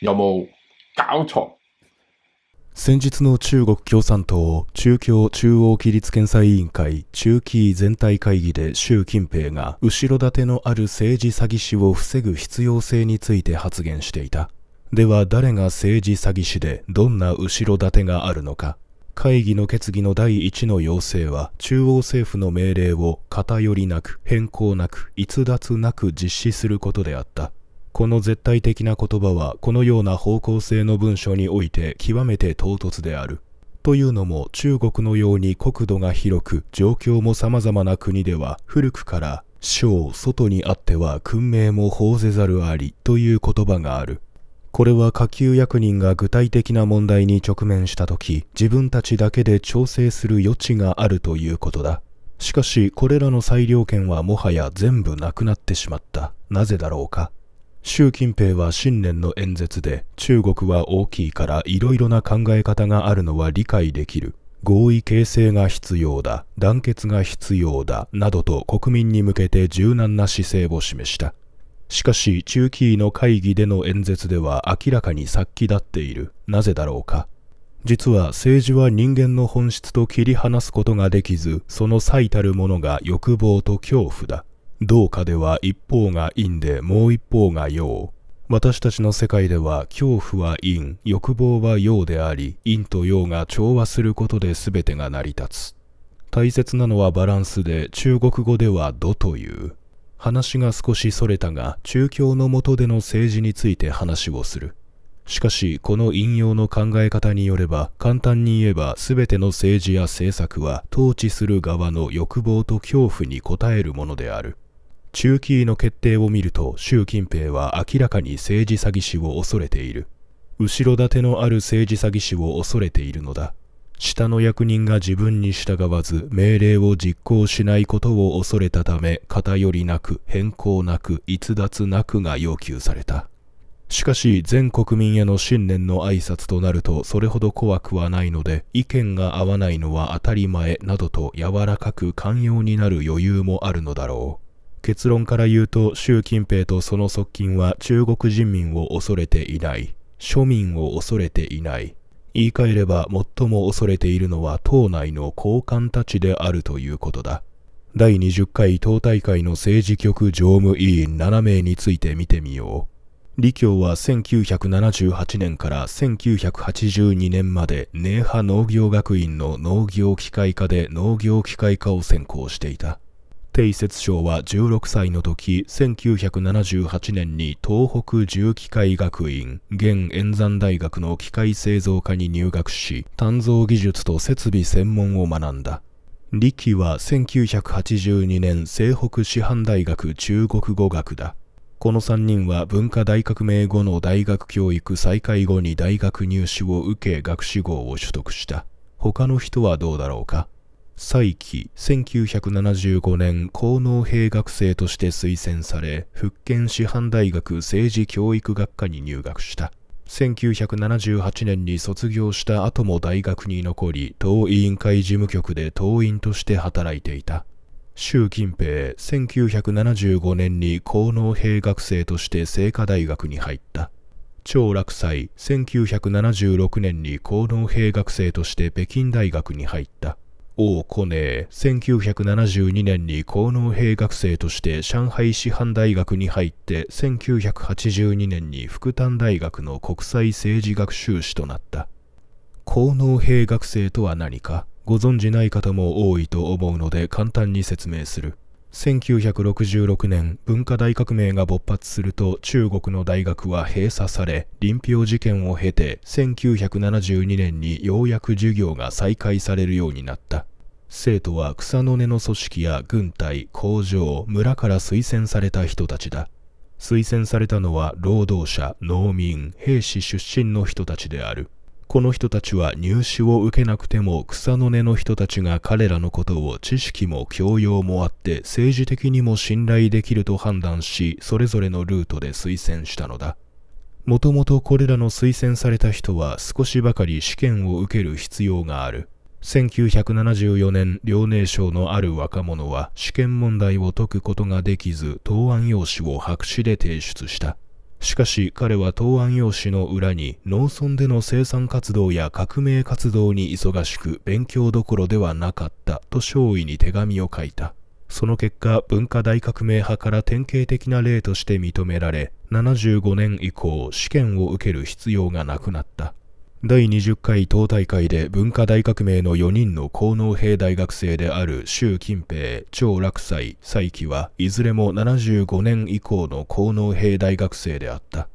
有冇搞先日の中国共産党中共中央規律検査委員会中期全体会議で習近平が後ろ盾のある政治詐欺師を防ぐ必要性について発言していた。では誰が政治詐欺師でどんな後ろ盾があるのか。会議の決議の第一の要請は中央政府の命令を偏りなく変更なく逸脱なく実施することであった。この絶対的な言葉はこのような方向性の文書において極めて唐突である。というのも中国のように国土が広く状況も様々な国では古くから小外にあっては訓命も法せざるありという言葉がある。これは下級役人が具体的な問題に直面した時自分たちだけで調整する余地があるということだ。しかしこれらの裁量権はもはや全部なくなってしまった。なぜだろうか。習近平は新年の演説で中国は大きいからいろいろな考え方があるのは理解できる合意形成が必要だ団結が必要だなどと国民に向けて柔軟な姿勢を示したしかし中期の会議での演説では明らかに殺気立っているなぜだろうか実は政治は人間の本質と切り離すことができずその最たるものが欲望と恐怖だどうかでは一方が陰でもう一方が陽。私たちの世界では恐怖は陰、欲望は陽であり、陰と陽が調和することで全てが成り立つ。大切なのはバランスで、中国語では土という。話が少しそれたが、中共の下での政治について話をする。しかし、この引用の考え方によれば、簡単に言えば全ての政治や政策は、統治する側の欲望と恐怖に応えるものである。中期の決定を見ると習近平は明らかに政治詐欺師を恐れている後ろ盾のある政治詐欺師を恐れているのだ下の役人が自分に従わず命令を実行しないことを恐れたため偏りなく変更なく逸脱なくが要求されたしかし全国民への新年の挨拶となるとそれほど怖くはないので意見が合わないのは当たり前などと柔らかく寛容になる余裕もあるのだろう結論から言うと習近平とその側近は中国人民を恐れていない庶民を恐れていない言い換えれば最も恐れているのは党内の高官たちであるということだ第20回党大会の政治局常務委員7名について見てみよう李強は1978年から1982年まで寧波農業学院の農業機械科で農業機械科を専攻していた定説賞は16歳の時、1978年に東北重機械学院、現演山大学の機械製造科に入学し、鍛造技術と設備専門を学んだ。李希は1982年西北師範大学中国語学だ。この3人は文化大革命後の大学教育再開後に大学入試を受け学士号を取得した。他の人はどうだろうか再起1975年皇能兵学生として推薦され福建師範大学政治教育学科に入学した1978年に卒業した後も大学に残り党委員会事務局で党員として働いていた習近平1975年に皇能兵学生として清華大学に入った張楽斎1976年に皇能兵学生として北京大学に入った王コネ1972年に皇能兵学生として上海師範大学に入って1982年に復旦大学の国際政治学修士となった皇能兵学生とは何かご存じない方も多いと思うので簡単に説明する1966年文化大革命が勃発すると中国の大学は閉鎖され臨氷事件を経て1972年にようやく授業が再開されるようになった生徒は草の根の組織や軍隊工場村から推薦された人たちだ推薦されたのは労働者農民兵士出身の人たちであるこの人たちは入試を受けなくても草の根の人たちが彼らのことを知識も教養もあって政治的にも信頼できると判断しそれぞれのルートで推薦したのだもともとこれらの推薦された人は少しばかり試験を受ける必要がある1974年遼寧省のある若者は試験問題を解くことができず答案用紙を白紙で提出したしかし彼は答案用紙の裏に農村での生産活動や革命活動に忙しく勉強どころではなかったと勝尉に手紙を書いた。その結果、文化大革命派から典型的な例として認められ、75年以降試験を受ける必要がなくなった。第20回党大会で文化大革命の4人の高能兵大学生である習近平、張楽斎、蔡奇はいずれも75年以降の高能兵大学生であった。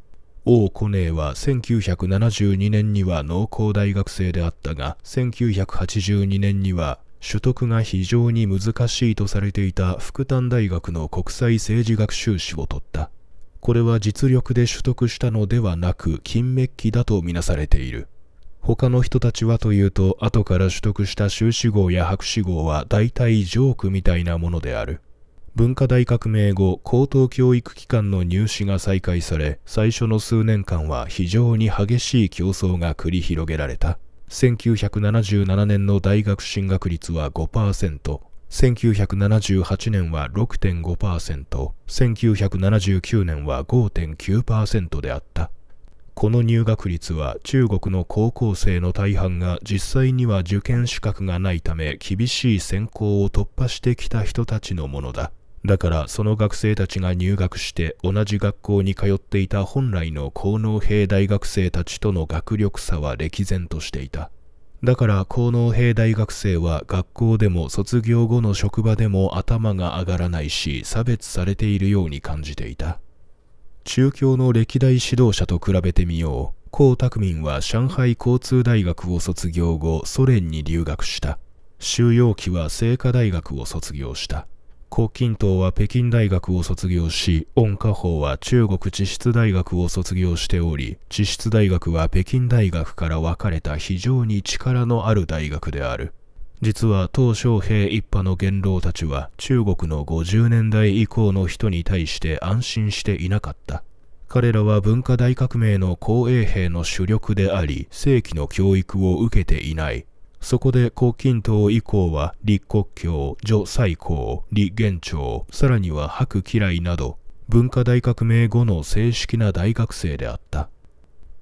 王古寧は1972年には農工大学生であったが、1982年には取得が非常に難しいとされていた福旦大学の国際政治学修士を取った。これは実力で取得したのではなく、金メッキだとみなされている。他の人たちはというと、後から取得した修士号や博士号は大体ジョークみたいなものである。文化大革命後、高等教育機関の入試が再開され、最初の数年間は非常に激しい競争が繰り広げられた。1977年の大学進学率は5%、1978年は6.5%、1979年は5.9%であった。この入学率は中国の高校生の大半が実際には受験資格がないため厳しい選考を突破してきた人たちのものだ。だからその学生たちが入学して同じ学校に通っていた本来の高能兵大学生たちとの学力差は歴然としていた。だから高能兵大学生は学校でも卒業後の職場でも頭が上がらないし差別されているように感じていた。中共の歴代指導者と比べてみよう。江沢民は上海交通大学を卒業後、ソ連に留学した。周容期は清華大学を卒業した。胡錦涛は北京大学を卒業し、温家宝は中国地質大学を卒業しており、地質大学は北京大学から分かれた非常に力のある大学である。実は鄧小平一派の元老たちは中国の50年代以降の人に対して安心していなかった彼らは文化大革命の後衛兵の主力であり正規の教育を受けていないそこで胡錦涛以降は李克強徐最高李元朝さらには白嫌いなど文化大革命後の正式な大学生であった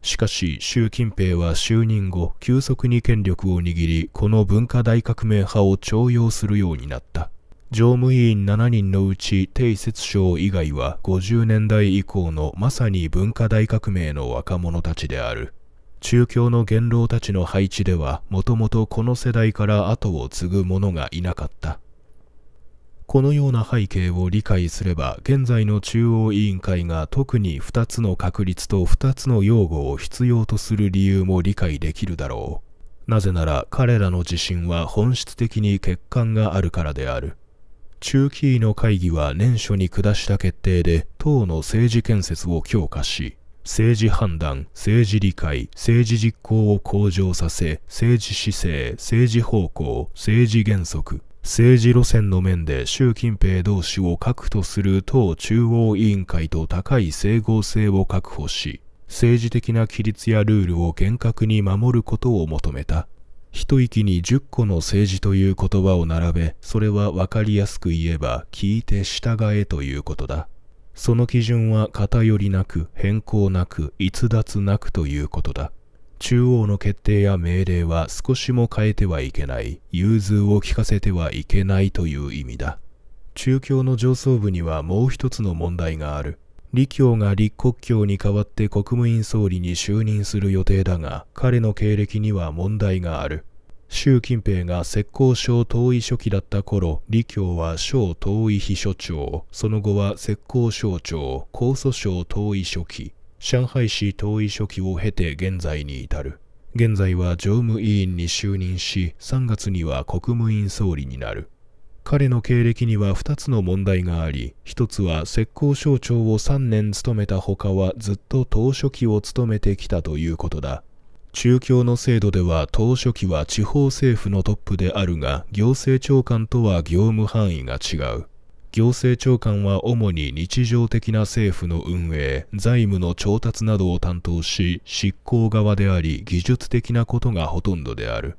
しかし習近平は就任後急速に権力を握りこの文化大革命派を徴用するようになった常務委員7人のうち鄭説章以外は50年代以降のまさに文化大革命の若者たちである中共の元老たちの配置ではもともとこの世代から後を継ぐ者がいなかったこのような背景を理解すれば現在の中央委員会が特に2つの確率と2つの用語を必要とする理由も理解できるだろうなぜなら彼らの自信は本質的に欠陥があるからである中期の会議は年初に下した決定で党の政治建設を強化し政治判断、政治理解、政治実行を向上させ、政治姿勢、政治方向、政治原則、政治路線の面で習近平同志を核とする党中央委員会と高い整合性を確保し、政治的な規律やルールを厳格に守ることを求めた。一息に10個の政治という言葉を並べ、それは分かりやすく言えば、聞いて従えということだ。その基準は偏りなく、変更なく、逸脱なくということだ。中央の決定や命令は少しも変えてはいけない、融通を利かせてはいけないという意味だ。中共の上層部にはもう一つの問題がある。李強が立国教に代わって国務院総理に就任する予定だが、彼の経歴には問題がある。習近平が浙江省党委書記だった頃、李強は省党委秘書長、その後は浙江省長、江蘇省党委書記、上海市党委書記を経て現在に至る。現在は常務委員に就任し、3月には国務院総理になる。彼の経歴には2つの問題があり、1つは浙江省庁を3年務めたほかはずっと党書記を務めてきたということだ。中共の制度では党書記は地方政府のトップであるが、行政長官とは業務範囲が違う。行政長官は主に日常的な政府の運営、財務の調達などを担当し、執行側であり技術的なことがほとんどである。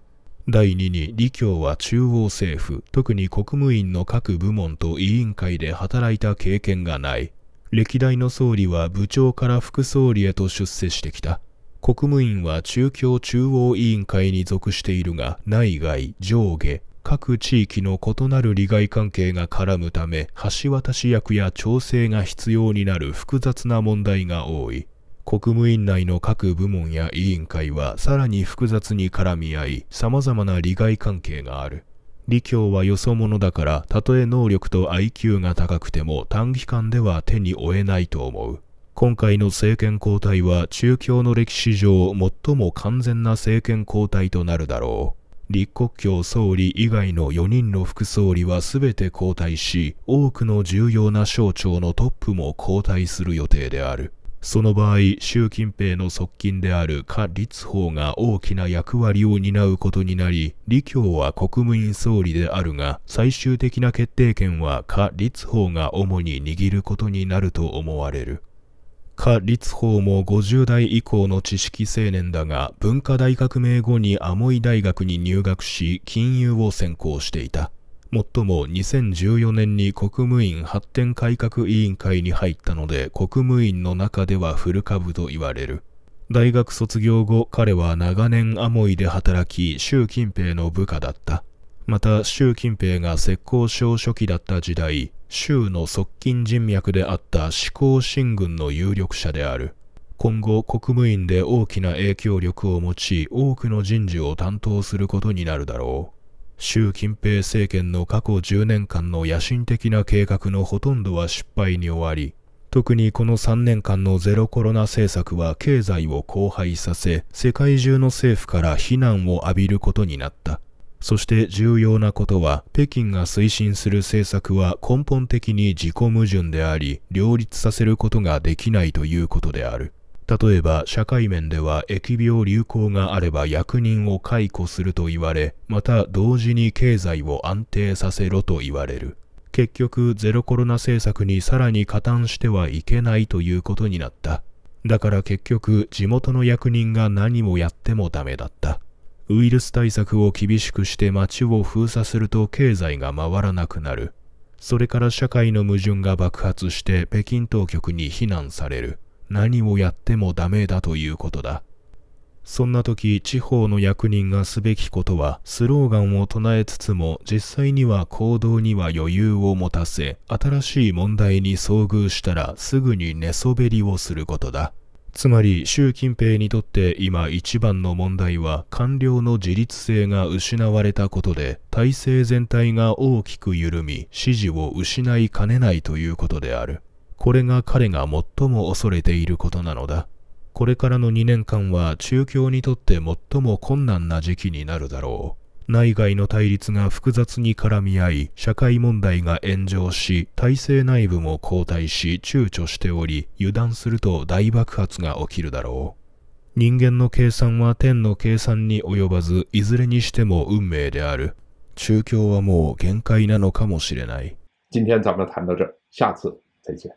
第2に、李強は中央政府、特に国務院の各部門と委員会で働いた経験がない。歴代の総理は部長から副総理へと出世してきた。国務院は中共中央委員会に属しているが、内外、上下、各地域の異なる利害関係が絡むため橋渡し役や調整が必要になる複雑な問題が多い国務院内の各部門や委員会はさらに複雑に絡み合い様々な利害関係がある李強はよそ者だからたとえ能力と IQ が高くても短期間では手に負えないと思う今回の政権交代は中共の歴史上最も完全な政権交代となるだろう李克強総理以外の4人の副総理は全て交代し、多くの重要な省庁のトップも交代する予定である。その場合、習近平の側近である華立法が大きな役割を担うことになり、李強は国務院総理であるが、最終的な決定権は華立法が主に握ることになると思われる。夏立法も50代以降の知識青年だが、文化大革命後にアモイ大学に入学し、金融を専攻していた。もっとも2014年に国務院発展改革委員会に入ったので、国務院の中では古株と言われる。大学卒業後、彼は長年アモイで働き、習近平の部下だった。また習近平が浙江省書記だった時代州の側近人脈であった志向新軍の有力者である今後国務院で大きな影響力を持ち多くの人事を担当することになるだろう習近平政権の過去10年間の野心的な計画のほとんどは失敗に終わり特にこの3年間のゼロコロナ政策は経済を荒廃させ世界中の政府から非難を浴びることになったそして重要なことは、北京が推進する政策は根本的に自己矛盾であり、両立させることができないということである。例えば社会面では疫病流行があれば役人を解雇すると言われまた同時に経済を安定させろと言われる結局ゼロコロナ政策にさらに加担してはいけないということになっただから結局地元の役人が何をやってもダメだったウイルス対策を厳しくして街を封鎖すると経済が回らなくなる。それから社会の矛盾が爆発して北京当局に非難される。何をやってもダメだということだ。そんな時地方の役人がすべきことはスローガンを唱えつつも実際には行動には余裕を持たせ新しい問題に遭遇したらすぐに寝そべりをすることだ。つまり習近平にとって今一番の問題は官僚の自立性が失われたことで体制全体が大きく緩み支持を失いかねないということである。これが彼が最も恐れていることなのだ。これからの2年間は中共にとって最も困難な時期になるだろう。内外の対立が複雑に絡み合い社会問題が炎上し体制内部も後退し躊躇しており油断すると大爆発が起きるだろう人間の計算は天の計算に及ばずいずれにしても運命である中共はもう限界なのかもしれない今天咱们谈到这下次再见